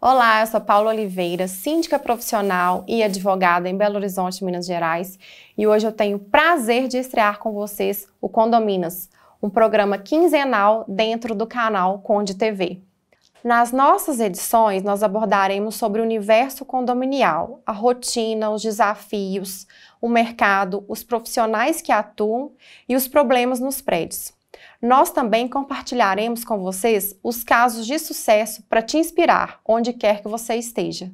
Olá, eu sou Paula Oliveira, síndica profissional e advogada em Belo Horizonte, Minas Gerais, e hoje eu tenho o prazer de estrear com vocês o Condominas, um programa quinzenal dentro do canal Conde TV. Nas nossas edições, nós abordaremos sobre o universo condominial, a rotina, os desafios, o mercado, os profissionais que atuam e os problemas nos prédios. Nós também compartilharemos com vocês os casos de sucesso para te inspirar onde quer que você esteja.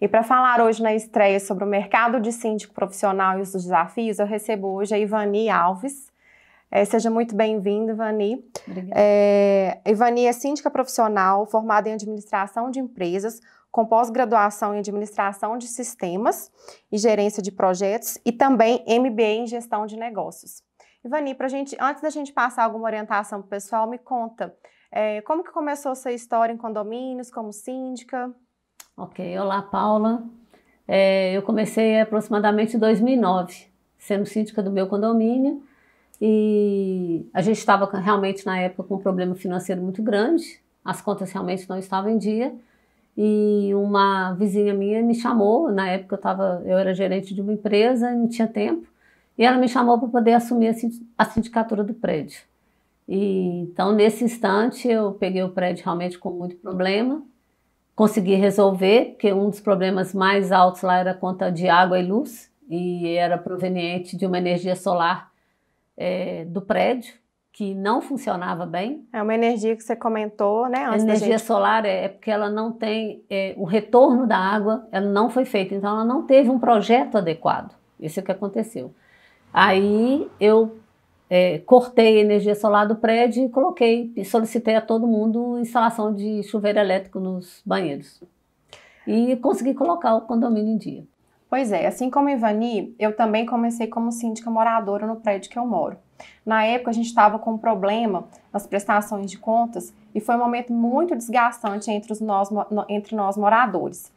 E para falar hoje na estreia sobre o mercado de síndico profissional e os desafios, eu recebo hoje a Ivani Alves, é, seja muito bem-vinda, Ivani. Obrigada. É, Ivani é síndica profissional formada em administração de empresas, com pós-graduação em administração de sistemas e gerência de projetos e também MBA em gestão de negócios. Ivani, pra gente, antes da gente passar alguma orientação para o pessoal, me conta é, como que começou a sua história em condomínios, como síndica? Ok, olá Paula. É, eu comecei aproximadamente em 2009, sendo síndica do meu condomínio e a gente estava realmente na época com um problema financeiro muito grande, as contas realmente não estavam em dia. E uma vizinha minha me chamou, na época eu, tava, eu era gerente de uma empresa e não tinha tempo, e ela me chamou para poder assumir a sindicatura do prédio. E, então, nesse instante, eu peguei o prédio realmente com muito problema, consegui resolver, porque um dos problemas mais altos lá era a conta de água e luz, e era proveniente de uma energia solar é, do prédio, que não funcionava bem. É uma energia que você comentou, né? a energia gente... solar é, é, porque ela não tem é, o retorno da água, ela não foi feita, então ela não teve um projeto adequado. Isso é o que aconteceu. Aí eu é, cortei a energia solar do prédio e coloquei, solicitei a todo mundo instalação de chuveiro elétrico nos banheiros. E consegui colocar o condomínio em dia. Pois é, assim como Ivani, eu também comecei como síndica moradora no prédio que eu moro. Na época, a gente estava com um problema nas prestações de contas e foi um momento muito desgastante entre, os nós, entre nós moradores.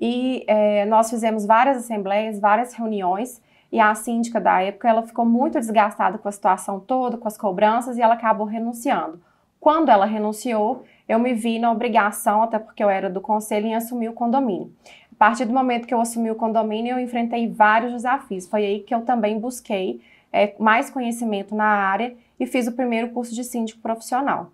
E é, nós fizemos várias assembleias, várias reuniões e a síndica da época ela ficou muito desgastada com a situação toda, com as cobranças e ela acabou renunciando. Quando ela renunciou, eu me vi na obrigação, até porque eu era do conselho, em assumir o condomínio. A partir do momento que eu assumi o condomínio, eu enfrentei vários desafios. Foi aí que eu também busquei é, mais conhecimento na área e fiz o primeiro curso de síndico profissional.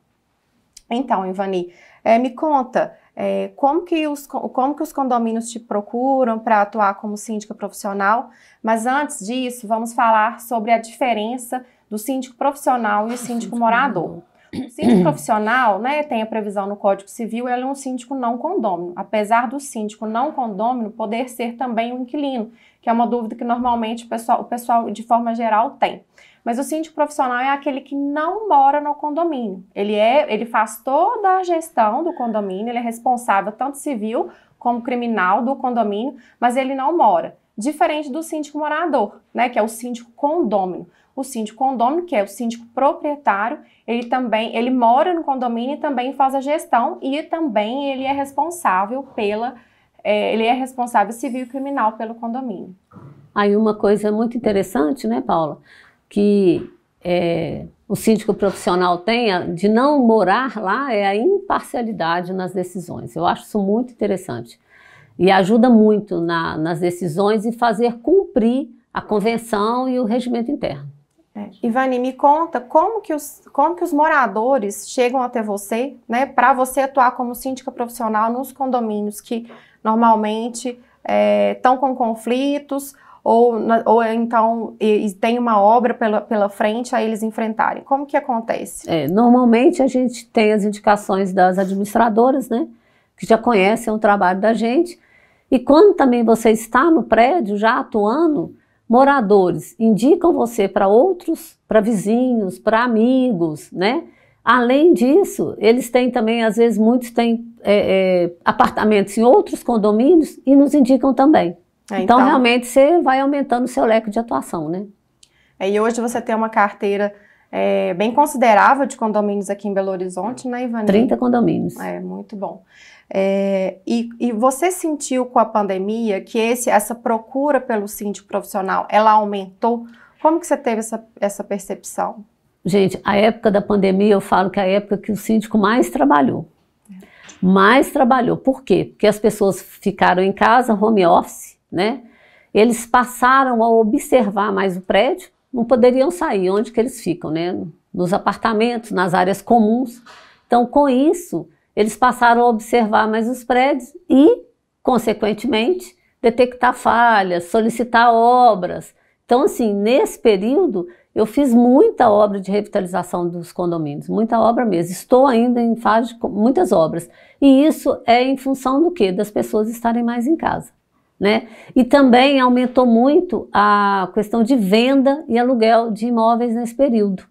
Então, Ivani, é, me conta é, como, que os, como que os condomínios te procuram para atuar como síndica profissional, mas antes disso, vamos falar sobre a diferença do síndico profissional e o síndico morador. O síndico profissional, né, tem a previsão no Código Civil, ele é um síndico não condômino, apesar do síndico não condômino poder ser também um inquilino, que é uma dúvida que normalmente o pessoal, o pessoal de forma geral tem. Mas o síndico profissional é aquele que não mora no condomínio. Ele é, ele faz toda a gestão do condomínio, ele é responsável tanto civil como criminal do condomínio, mas ele não mora. Diferente do síndico morador, né, que é o síndico condômino o síndico condômino, que é o síndico proprietário, ele também, ele mora no condomínio e também faz a gestão e também ele é responsável pela, é, ele é responsável civil e criminal pelo condomínio. Aí uma coisa muito interessante, né, Paula, que é, o síndico profissional tem de não morar lá é a imparcialidade nas decisões. Eu acho isso muito interessante e ajuda muito na, nas decisões e fazer cumprir a convenção e o regimento interno. É. Ivani, me conta como que, os, como que os moradores chegam até você, né, para você atuar como síndica profissional nos condomínios que normalmente estão é, com conflitos ou, ou é, então e, e tem uma obra pela, pela frente a eles enfrentarem. Como que acontece? É, normalmente a gente tem as indicações das administradoras, né, que já conhecem o trabalho da gente. E quando também você está no prédio já atuando, moradores indicam você para outros, para vizinhos, para amigos, né? Além disso, eles têm também, às vezes, muitos têm é, é, apartamentos em outros condomínios e nos indicam também. É, então, então, realmente, você vai aumentando o seu leque de atuação, né? É, e hoje você tem uma carteira é, bem considerável de condomínios aqui em Belo Horizonte, né, Ivani? 30 condomínios. É, muito bom. É, e, e, você sentiu com a pandemia que esse, essa procura pelo síndico profissional, ela aumentou? Como que você teve essa, essa percepção? Gente, a época da pandemia, eu falo que é a época que o síndico mais trabalhou. Mais trabalhou. Por quê? Porque as pessoas ficaram em casa, home office, né? Eles passaram a observar mais o prédio, não poderiam sair onde que eles ficam, né? Nos apartamentos, nas áreas comuns. Então, com isso, eles passaram a observar mais os prédios e, consequentemente, detectar falhas, solicitar obras. Então, assim, nesse período, eu fiz muita obra de revitalização dos condomínios, muita obra mesmo. Estou ainda em fase de muitas obras. E isso é em função do quê? Das pessoas estarem mais em casa. Né? E também aumentou muito a questão de venda e aluguel de imóveis nesse período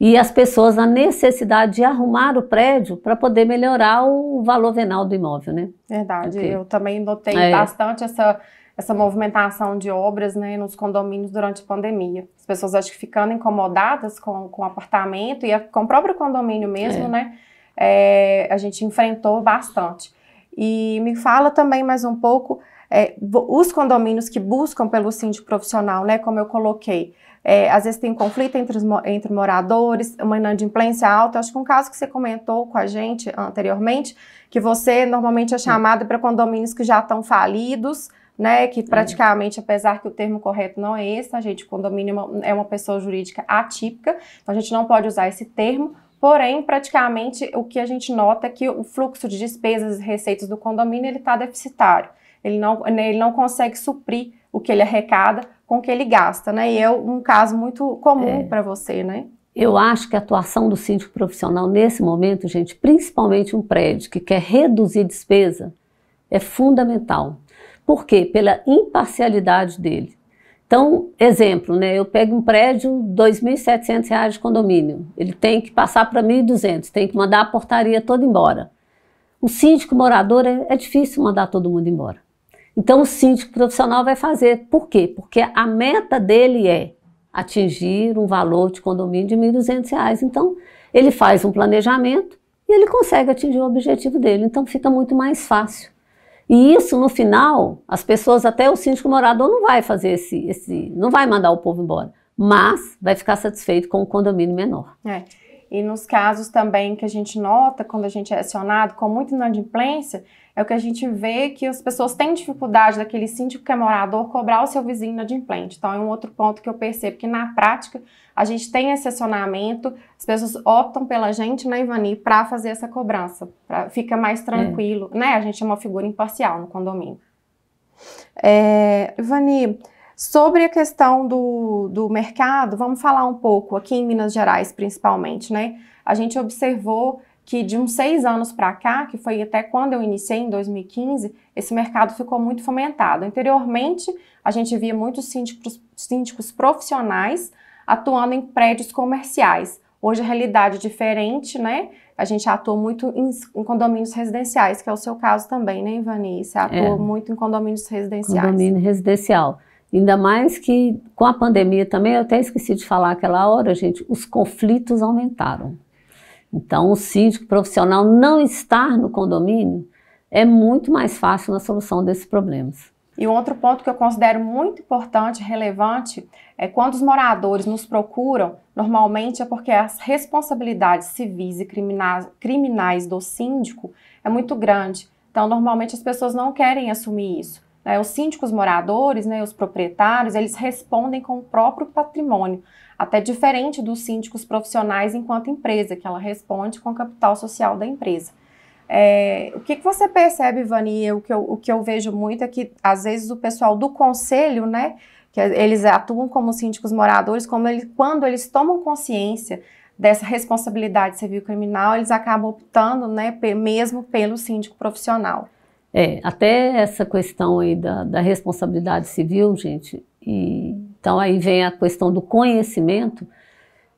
e as pessoas na necessidade de arrumar o prédio para poder melhorar o valor venal do imóvel, né? Verdade, okay. eu também notei é. bastante essa, essa movimentação de obras né, nos condomínios durante a pandemia. As pessoas acho que ficando incomodadas com, com o apartamento e com o próprio condomínio mesmo, é. né? É, a gente enfrentou bastante. E me fala também mais um pouco é, os condomínios que buscam pelo síndico profissional, né, como eu coloquei, é, às vezes tem conflito entre, os, entre moradores, uma inadimplência alta. Eu acho que um caso que você comentou com a gente anteriormente, que você normalmente é chamada para condomínios que já estão falidos, né, que praticamente, apesar que o termo correto não é esse, a gente, condomínio é, é uma pessoa jurídica atípica, então a gente não pode usar esse termo, porém, praticamente, o que a gente nota é que o fluxo de despesas e receitas do condomínio, ele está deficitário ele não, né, ele não consegue suprir o que ele arrecada com o que ele gasta, né? E é um caso muito comum é. para você, né? Eu acho que a atuação do síndico profissional nesse momento, gente, principalmente um prédio que quer reduzir despesa, é fundamental. Por quê? Pela imparcialidade dele. Então, exemplo, né? Eu pego um prédio R$ 2.700 de condomínio. Ele tem que passar para R$ 1.200, tem que mandar a portaria toda embora. O síndico morador é, é difícil mandar todo mundo embora. Então o síndico profissional vai fazer. Por quê? Porque a meta dele é atingir um valor de condomínio de R$ 1.200. Então ele faz um planejamento e ele consegue atingir o objetivo dele. Então fica muito mais fácil. E isso, no final, as pessoas, até o síndico morador, não vai fazer esse, esse não vai mandar o povo embora, mas vai ficar satisfeito com o condomínio menor. É. E nos casos também que a gente nota, quando a gente é acionado com muita inadimplência, é o que a gente vê que as pessoas têm dificuldade daquele síndico que é morador cobrar o seu vizinho inadimplente. Então é um outro ponto que eu percebo que na prática a gente tem esse acionamento, as pessoas optam pela gente na né, Ivani para fazer essa cobrança, pra, fica mais tranquilo, é. né? A gente é uma figura imparcial no condomínio. É, Ivani, Sobre a questão do, do mercado, vamos falar um pouco aqui em Minas Gerais, principalmente, né? A gente observou que de uns seis anos para cá, que foi até quando eu iniciei em 2015, esse mercado ficou muito fomentado. Anteriormente, a gente via muitos síndicos, síndicos profissionais atuando em prédios comerciais. Hoje a realidade é diferente, né? A gente atua muito em, em, condomínios residenciais, que é o seu caso também, né, Ivani? Você é. atua é. muito em condomínios residenciais. Condomínio residencial. Ainda mais que com a pandemia também, eu até esqueci de falar aquela hora, gente, os conflitos aumentaram. Então, o síndico profissional não estar no condomínio é muito mais fácil na solução desses problemas. E um outro ponto que eu considero muito importante, relevante, é quando os moradores nos procuram, normalmente é porque as responsabilidades civis e criminais, do síndico é muito grande. Então, normalmente as pessoas não querem assumir isso. Né? Os síndicos moradores, né, os proprietários, eles respondem com o próprio patrimônio até diferente dos síndicos profissionais enquanto empresa, que ela responde com o capital social da empresa. É, o que, que, você percebe, Vania? O que, eu, o que eu vejo muito é que, às vezes, o pessoal do conselho, né, que eles atuam como síndicos moradores, como ele, quando eles tomam consciência dessa responsabilidade civil criminal, eles acabam optando, né, mesmo pelo síndico profissional. É, até essa questão aí da, da responsabilidade civil, gente, e então aí vem a questão do conhecimento,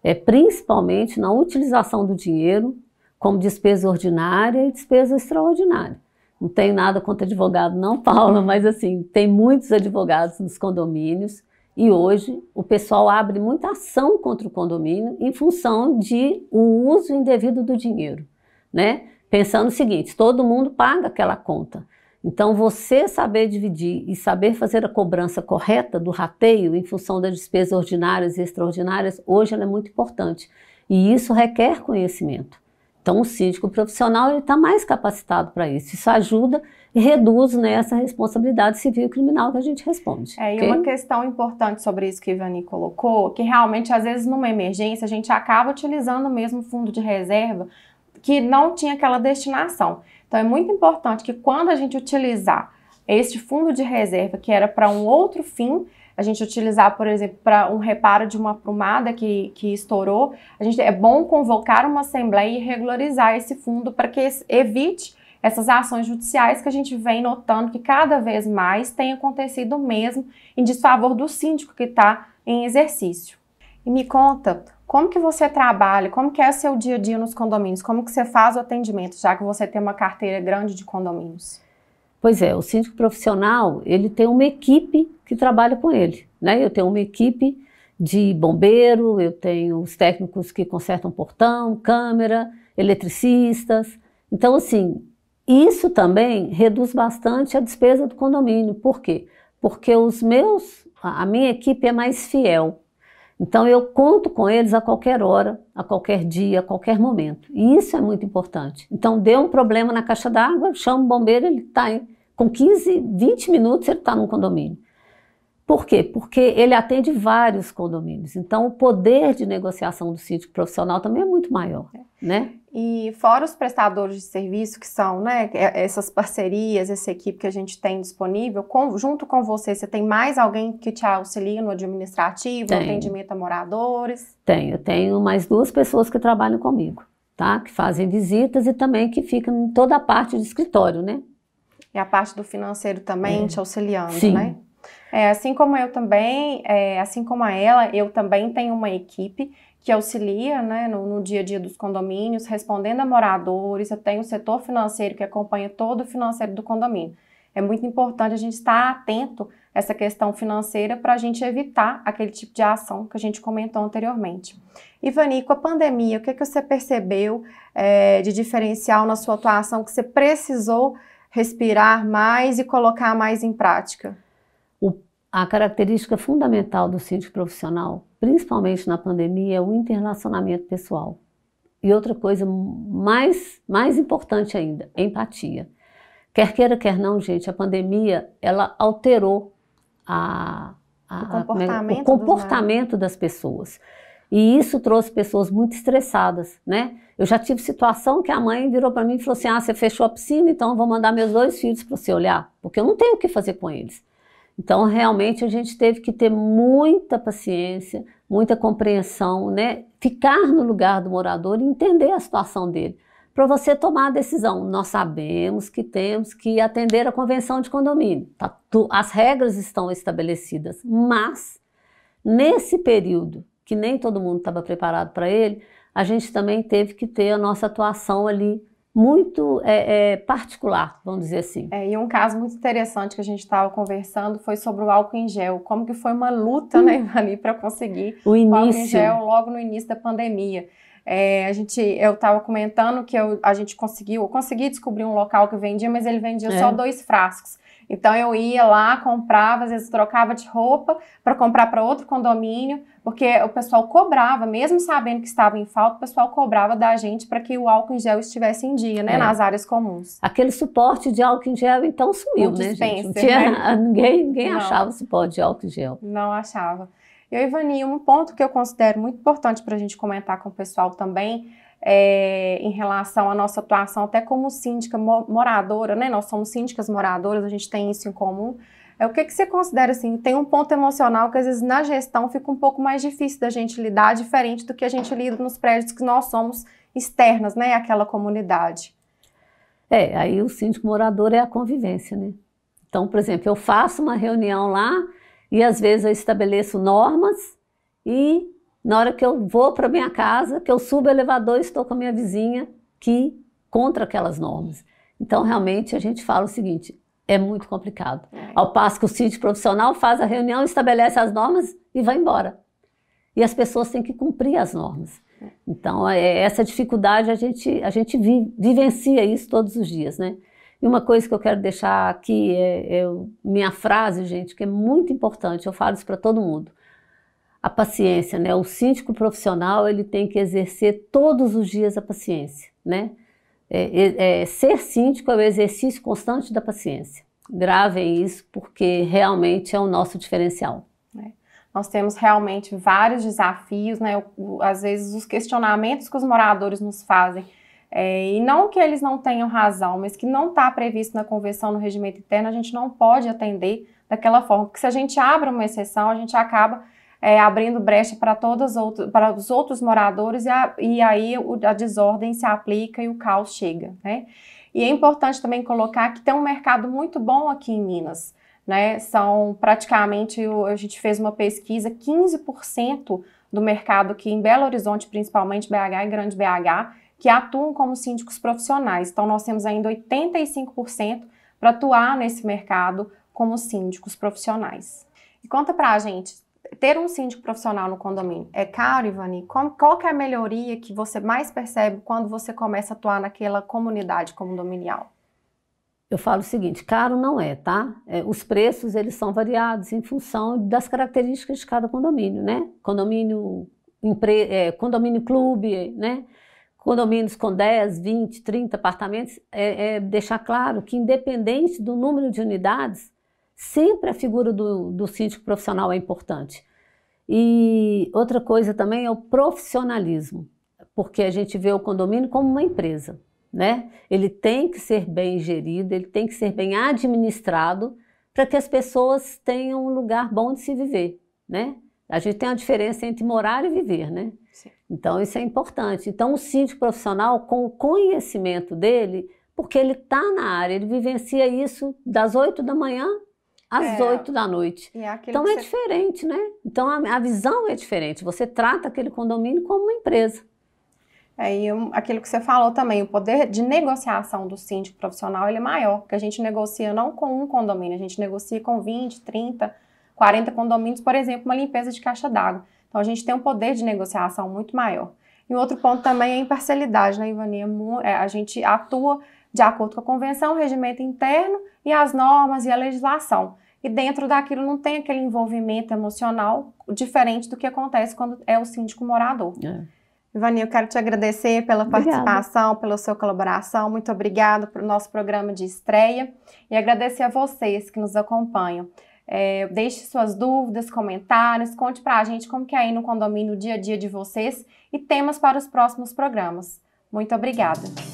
é, principalmente na utilização do dinheiro como despesa ordinária e despesa extraordinária. Não tenho nada contra advogado não, Paula, mas assim, tem muitos advogados nos condomínios e hoje o pessoal abre muita ação contra o condomínio em função de o uso indevido do dinheiro, né? Pensando o seguinte, todo mundo paga aquela conta. Então, você saber dividir e saber fazer a cobrança correta do rateio em função das despesas ordinárias e extraordinárias, hoje é muito importante. E isso requer conhecimento. Então, o síndico profissional está mais capacitado para isso. Isso ajuda e reduz né, essa responsabilidade civil e criminal que a gente responde. É, okay? e uma questão importante sobre isso que a Ivani colocou, que realmente, às vezes, numa emergência, a gente acaba utilizando o mesmo fundo de reserva que não tinha aquela destinação. Então é muito importante que quando a gente utilizar este fundo de reserva que era para um outro fim, a gente utilizar, por exemplo, para um reparo de uma prumada que, que estourou, a gente, é bom convocar uma assembleia e regularizar esse fundo para que evite essas ações judiciais que a gente vem notando que cada vez mais tem acontecido mesmo em desfavor do síndico que está em exercício. E me conta, como que você trabalha? Como que é seu dia a dia nos condomínios? Como que você faz o atendimento, já que você tem uma carteira grande de condomínios? Pois é, o síndico profissional, ele tem uma equipe que trabalha com ele, né? Eu tenho uma equipe de bombeiro, eu tenho os técnicos que consertam portão, câmera, eletricistas. Então, assim, isso também reduz bastante a despesa do condomínio. Por quê? Porque os meus, a minha equipe é mais fiel. Então eu conto com eles a qualquer hora, a qualquer dia, a qualquer momento. E isso é muito importante. Então deu um problema na caixa d'água, chama o bombeiro, ele está com 15, 20 minutos ele está no condomínio. Por quê? Porque ele atende vários condomínios. Então, o poder de negociação do síndico profissional também é muito maior, é. né? E fora os prestadores de serviço, que são né, é, essas parcerias, essa equipe que a gente tem disponível, com, junto com você, você tem mais alguém que te auxilia no administrativo, tenho. no atendimento a moradores? Tenho, eu tenho mais duas pessoas que trabalham comigo, tá? Que fazem visitas e também que ficam em toda a parte do escritório, né? E a parte do financeiro também é. te auxiliando, Sim. né? Sim. É, assim como eu também, é, assim como a ela, eu também tenho uma equipe que auxilia né, no, no, dia a dia dos condomínios, respondendo a moradores. Eu tenho o setor financeiro que acompanha todo o financeiro do condomínio. É muito importante a gente estar atento a essa questão financeira para a gente evitar aquele tipo de ação que a gente comentou anteriormente. Ivani, com a pandemia, o que, é que você percebeu é, de diferencial na sua atuação que você precisou respirar mais e colocar mais em prática? A característica fundamental do síndico profissional, principalmente na pandemia, é o interrelacionamento pessoal. E outra coisa mais, mais importante ainda, empatia. Quer queira, quer não, gente, a pandemia, ela alterou a, a, o é é? comportamento, o comportamento das pessoas. E isso trouxe pessoas muito estressadas, né? Eu já tive situação que a mãe virou para mim e falou assim: ah, você fechou a piscina, então eu vou mandar meus dois filhos para você olhar, porque eu não tenho o que fazer com eles. Então, realmente, a gente teve que ter muita paciência, muita compreensão, né? Ficar no lugar do morador e entender a situação dele, para você tomar a decisão. Nós sabemos que temos que atender a convenção de condomínio. Tá? As regras estão estabelecidas, mas nesse período que nem todo mundo estava preparado para ele, a gente também teve que ter a nossa atuação ali muito é, é, particular, vamos dizer assim. É, e um caso muito interessante que a gente estava conversando foi sobre o álcool em gel, como que foi uma luta, né, hum. né, Ivani, para conseguir o, início. o álcool em gel logo no início da pandemia. É, a gente, eu estava comentando que eu, a gente conseguiu, eu consegui descobrir um local que vendia, mas ele vendia só é. dois frascos. Então eu ia lá, comprava, às vezes trocava de roupa para comprar para outro condomínio, porque o pessoal cobrava, mesmo sabendo que estava em falta, o pessoal cobrava da gente para que o álcool em gel estivesse em dia, né, é. nas áreas comuns. Aquele suporte de álcool em gel então sumiu, né, gente? Não tinha, né? Ninguém, ninguém Não. achava suporte de álcool em gel. Não achava. E, Ivani, um ponto que eu considero muito importante para a gente comentar com o pessoal também é, em relação à nossa atuação, até como síndica moradora, né? Nós somos síndicas moradoras, a gente tem isso em comum. É, o que, que você considera assim? Tem um ponto emocional que às vezes na gestão fica um pouco mais difícil da gente lidar, diferente do que a gente lida nos prédios que nós somos externas, né? Aquela comunidade. É, aí o síndico morador é a convivência, né? Então, por exemplo, eu faço uma reunião lá e às vezes eu estabeleço normas e na hora que eu vou para minha casa, que eu subo o elevador e estou com a minha vizinha que contra aquelas normas. Então, realmente, a gente fala o seguinte, é muito complicado. É. Ao passo que o síndico profissional faz a reunião, estabelece as normas e vai embora. E as pessoas têm que cumprir as normas. É. Então, é, essa dificuldade a gente, a gente vivencia isso todos os dias, né? E uma coisa que eu quero deixar aqui é, é minha frase, gente, que é muito importante, eu falo isso para todo mundo a paciência, né? O síndico profissional ele tem que exercer todos os dias a paciência, né? É, é, é, ser síndico é o exercício constante da paciência. Gravem isso porque realmente é o nosso diferencial. É. Nós temos realmente vários desafios, né? Às vezes os questionamentos que os moradores nos fazem é, e não que eles não tenham razão, mas que não está previsto na convenção, no regimento interno, a gente não pode atender daquela forma. Porque se a gente abre uma exceção, a gente acaba é, abrindo brecha para todos para os outros moradores e, a, e aí a desordem se aplica e o caos chega, né? E é importante também colocar que tem um mercado muito bom aqui em Minas. Né? São praticamente, a gente fez uma pesquisa, 15% do mercado aqui em Belo Horizonte, principalmente BH e Grande BH, que atuam como síndicos profissionais. Então, nós temos ainda 85% para atuar nesse mercado como síndicos profissionais. E conta pra gente, ter um síndico profissional no condomínio é caro, Ivani? qual que é a melhoria que você mais percebe quando você começa a atuar naquela comunidade condominial? Eu falo o seguinte, caro não é, tá? É, os preços, eles são variados em função das características de cada condomínio, né? Condomínio, empre, é, condomínio clube, né? Condomínios com 10, 20, 30 apartamentos, é, é deixar claro que independente do número de unidades, Sempre a figura do, do síndico profissional é importante. E outra coisa também é o profissionalismo, porque a gente vê o condomínio como uma empresa, né? Ele tem que ser bem gerido, ele tem que ser bem administrado para que as pessoas tenham um lugar bom de se viver, né? A gente tem uma diferença entre morar e viver, né? Sim. Então isso é importante. Então o síndico profissional, com o conhecimento dele, porque ele está na área, ele vivencia isso das 8 da manhã às é. oito da noite. É então é você... diferente, né? Então a, a, visão é diferente. Você trata aquele condomínio como uma empresa. É, e aquilo que você falou também, o poder de negociação do síndico profissional ele é maior, porque a gente negocia não com um condomínio, a gente negocia com 20, 30, 40 condomínios, por exemplo, uma limpeza de caixa d'água. Então a gente tem um poder de negociação muito maior. E outro ponto também é a imparcialidade, né, Ivania? É a gente atua de acordo com a convenção, o regimento interno e as normas e a legislação. E dentro daquilo não tem aquele envolvimento emocional diferente do que acontece quando é o síndico morador. É. Ivani, eu quero te agradecer pela participação, obrigada. pela sua colaboração. Muito obrigada pelo nosso programa de estreia e agradecer a vocês que nos acompanham. É, deixe suas dúvidas, comentários, conte para a gente como que é aí no condomínio o dia a dia de vocês e temas para os próximos programas. Muito obrigada.